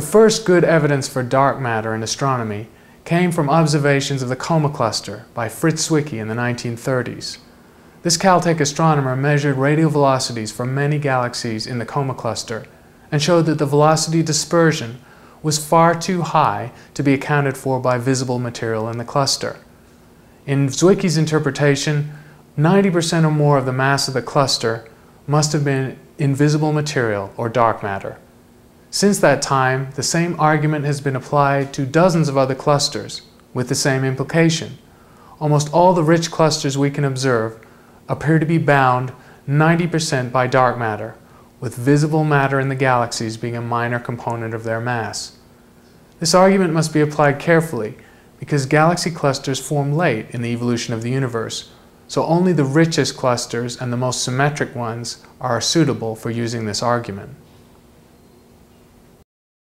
The first good evidence for dark matter in astronomy came from observations of the Coma Cluster by Fritz Zwicky in the 1930s. This Caltech astronomer measured radial velocities for many galaxies in the Coma Cluster and showed that the velocity dispersion was far too high to be accounted for by visible material in the cluster. In Zwicky's interpretation, 90% or more of the mass of the cluster must have been invisible material or dark matter. Since that time, the same argument has been applied to dozens of other clusters, with the same implication. Almost all the rich clusters we can observe appear to be bound 90% by dark matter, with visible matter in the galaxies being a minor component of their mass. This argument must be applied carefully, because galaxy clusters form late in the evolution of the universe, so only the richest clusters and the most symmetric ones are suitable for using this argument.